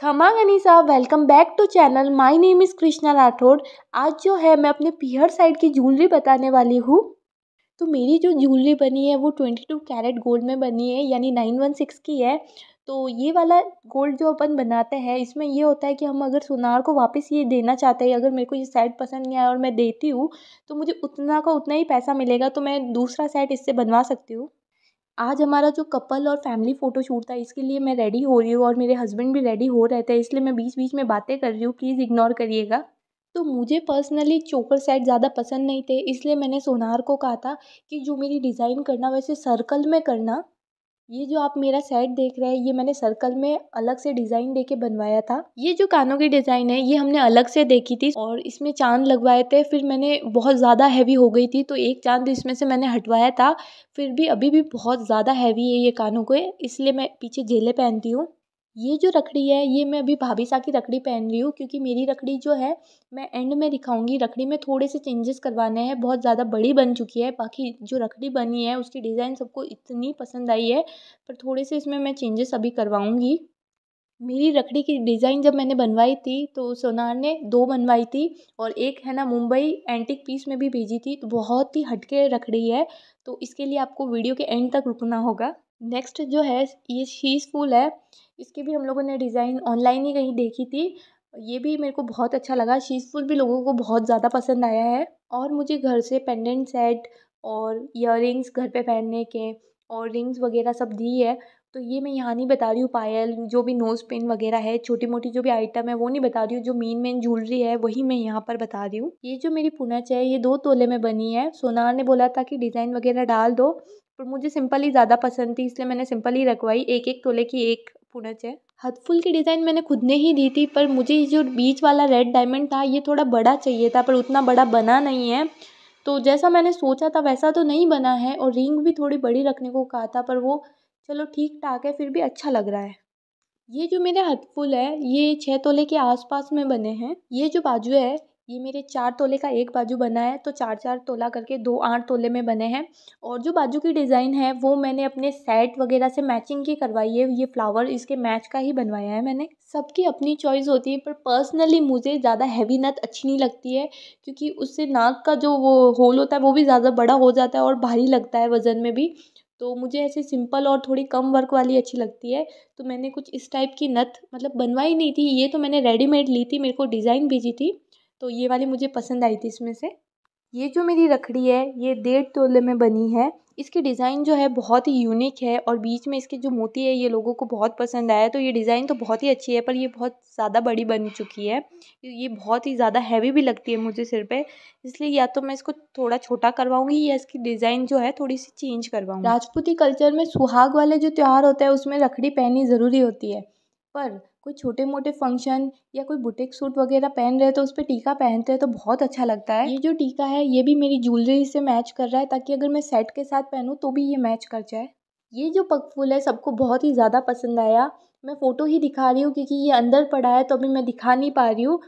खमा गनी साहब welcome back to channel my name is Krishna Rathore आज जो है मैं अपने पीहर साइड की ज्वेलरी बताने वाली हूँ तो मेरी जो ज्वेलरी बनी है वो ट्वेंटी टू कैरेट गोल्ड में बनी है यानी नाइन वन सिक्स की है तो ये वाला गोल्ड जो अपन बनाते हैं इसमें ये होता है कि हम अगर सुनार को वापस ये देना चाहते हैं अगर मेरे को ये सेट पसंद नहीं आया और मैं देती हूँ तो मुझे उतना का उतना ही पैसा मिलेगा तो मैं दूसरा सेट इससे बनवा सकती हूँ आज हमारा जो कपल और फ़ैमिली फ़ोटोशूट था इसके लिए मैं रेडी हो रही हूँ और मेरे हस्बैंड भी रेडी हो रहे थे इसलिए मैं बीच बीच में बातें कर रही हूँ प्लीज़ इग्नोर करिएगा तो मुझे पर्सनली चोकर सेट ज़्यादा पसंद नहीं थे इसलिए मैंने सोनार को कहा था कि जो मेरी डिज़ाइन करना वैसे सर्कल में करना ये जो आप मेरा सेट देख रहे हैं ये मैंने सर्कल में अलग से डिज़ाइन दे के बनवाया था ये जो कानों की डिज़ाइन है ये हमने अलग से देखी थी और इसमें चांद लगवाए थे फिर मैंने बहुत ज़्यादा हैवी हो गई थी तो एक चांद इसमें से मैंने हटवाया था फिर भी अभी भी बहुत ज़्यादा हैवी है ये कानों के इसलिए मैं पीछे झेले पहनती हूँ ये जो रखड़ी है ये मैं अभी भाभी साह की रखड़ी पहन रही हूँ क्योंकि मेरी रखड़ी जो है मैं एंड में दिखाऊँगी रखड़ी में थोड़े से चेंजेस करवाने हैं बहुत ज़्यादा बड़ी बन चुकी है बाकी जो रखड़ी बनी है उसकी डिज़ाइन सबको इतनी पसंद आई है पर थोड़े से इसमें मैं चेंजेस अभी करवाऊँगी मेरी रखड़ी की डिज़ाइन जब मैंने बनवाई थी तो सोनार ने दो बनवाई थी और एक है ना मुंबई एंटिक पीस में भी भेजी थी तो बहुत ही हटके रखड़ी है तो इसके लिए आपको वीडियो के एंड तक रुकना होगा नेक्स्ट जो है ये शीश फूल है इसकी भी हम लोगों ने डिज़ाइन ऑनलाइन ही कहीं देखी थी ये भी मेरे को बहुत अच्छा लगा शीश फूल भी लोगों को बहुत ज़्यादा पसंद आया है और मुझे घर से पेंडेंट सेट और इयर रिंग्स घर पे पहनने के और रिंग्स वगैरह सब दी है तो ये मैं यहाँ नहीं बता रही हूँ पायल जो भी नोज़ पिन वगैरह है छोटी मोटी जो भी आइटम है वो नहीं बता रही हूँ जो मेन मेन ज्वेलरी है वही मैं यहाँ पर बता रही हूँ ये जो मेरी पुनच है ये दो तोले में बनी है सोनार ने बोला था कि डिज़ाइन वगैरह डाल दो पर मुझे सिंपल ही ज़्यादा पसंद थी इसलिए मैंने सिंपल ही रखवाई एक एक तोले की एक पुनच है हथफुल की डिज़ाइन मैंने खुद ने ही दी थी पर मुझे जो बीच वाला रेड डायमंड था ये थोड़ा बड़ा चाहिए था पर उतना बड़ा बना नहीं है तो जैसा मैंने सोचा था वैसा तो नहीं बना है और रिंग भी थोड़ी बड़ी रखने को कहा था पर वो चलो ठीक ठाक है फिर भी अच्छा लग रहा है ये जो मेरे हथफुल है ये छः तोले के आसपास में बने हैं ये जो बाजू है ये मेरे चार तोले का एक बाजू बना है तो चार चार तोला करके दो आठ तोले में बने हैं और जो बाजू की डिज़ाइन है वो मैंने अपने सेट वगैरह से मैचिंग की करवाई है ये फ्लावर इसके मैच का ही बनवाया है मैंने सबकी अपनी चॉइस होती है पर पर्सनली मुझे ज़्यादा हैवी नथ अच्छी नहीं लगती है क्योंकि उससे नाक का जो वो होल होता है वो भी ज़्यादा बड़ा हो जाता है और भारी लगता है वज़न में भी तो मुझे ऐसे सिंपल और थोड़ी कम वर्क वाली अच्छी लगती है तो मैंने कुछ इस टाइप की नथ मतलब बनवाई नहीं थी ये तो मैंने रेडीमेड ली थी मेरे को डिज़ाइन भेजी थी तो ये वाली मुझे पसंद आई थी इसमें से ये जो मेरी रखड़ी है ये डेढ़ तोले में बनी है इसकी डिज़ाइन जो है बहुत ही यूनिक है और बीच में इसके जो मोती है ये लोगों को बहुत पसंद आया तो ये डिज़ाइन तो बहुत ही अच्छी है पर ये बहुत ज़्यादा बड़ी बन चुकी है ये बहुत ही ज़्यादा हैवी भी लगती है मुझे सिर पे इसलिए या तो मैं इसको थोड़ा छोटा करवाऊंगी या इसकी डिज़ाइन जो है थोड़ी सी चेंज करवाऊँगी राजपूती कल्चर में सुहाग वाले जो त्यौहार होता है उसमें रखड़ी पहननी ज़रूरी होती है पर कोई छोटे मोटे फ़ंक्शन या कोई बुटीक सूट वगैरह पहन रहे तो उस पर टीका पहनते हैं तो बहुत अच्छा लगता है ये जो टीका है ये भी मेरी ज्वेलरी से मैच कर रहा है ताकि अगर मैं सेट के साथ पहनूँ तो भी ये मैच कर जाए ये जो पक फूल है सबको बहुत ही ज़्यादा पसंद आया मैं फ़ोटो ही दिखा रही हूँ क्योंकि ये अंदर पड़ा है तो अभी मैं दिखा नहीं पा रही हूँ